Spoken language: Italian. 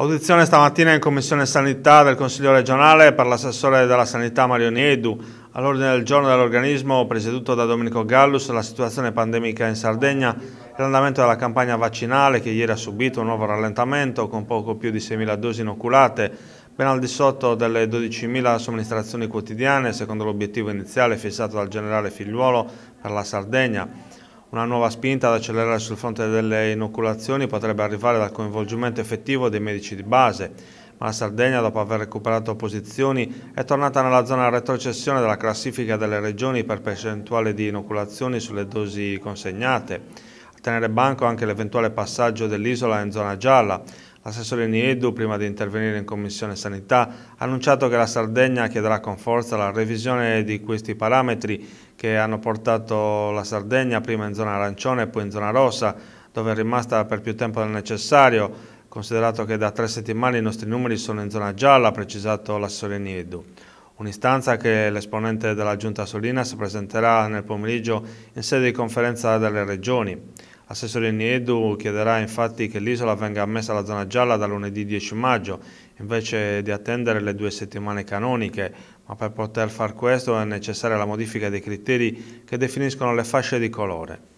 Audizione stamattina in Commissione Sanità del Consiglio regionale per l'assessore della Sanità Mario Niedu. All'ordine del giorno dell'organismo presieduto da Domenico Gallus la situazione pandemica in Sardegna e l'andamento della campagna vaccinale che ieri ha subito un nuovo rallentamento con poco più di 6.000 dosi inoculate, ben al di sotto delle 12.000 somministrazioni quotidiane secondo l'obiettivo iniziale fissato dal generale Figliuolo per la Sardegna. Una nuova spinta ad accelerare sul fronte delle inoculazioni potrebbe arrivare dal coinvolgimento effettivo dei medici di base, ma la Sardegna, dopo aver recuperato posizioni, è tornata nella zona retrocessione della classifica delle regioni per percentuale di inoculazioni sulle dosi consegnate. A tenere banco anche l'eventuale passaggio dell'isola in zona gialla, L'assessore Niedu, prima di intervenire in Commissione Sanità, ha annunciato che la Sardegna chiederà con forza la revisione di questi parametri che hanno portato la Sardegna prima in zona arancione e poi in zona rossa, dove è rimasta per più tempo del necessario, considerato che da tre settimane i nostri numeri sono in zona gialla, ha precisato l'assessore Niedu. Un'istanza che l'esponente della Giunta Solinas presenterà nel pomeriggio in sede di conferenza delle regioni. Assessore Niedu chiederà infatti che l'isola venga ammessa alla zona gialla da lunedì 10 maggio, invece di attendere le due settimane canoniche, ma per poter far questo è necessaria la modifica dei criteri che definiscono le fasce di colore.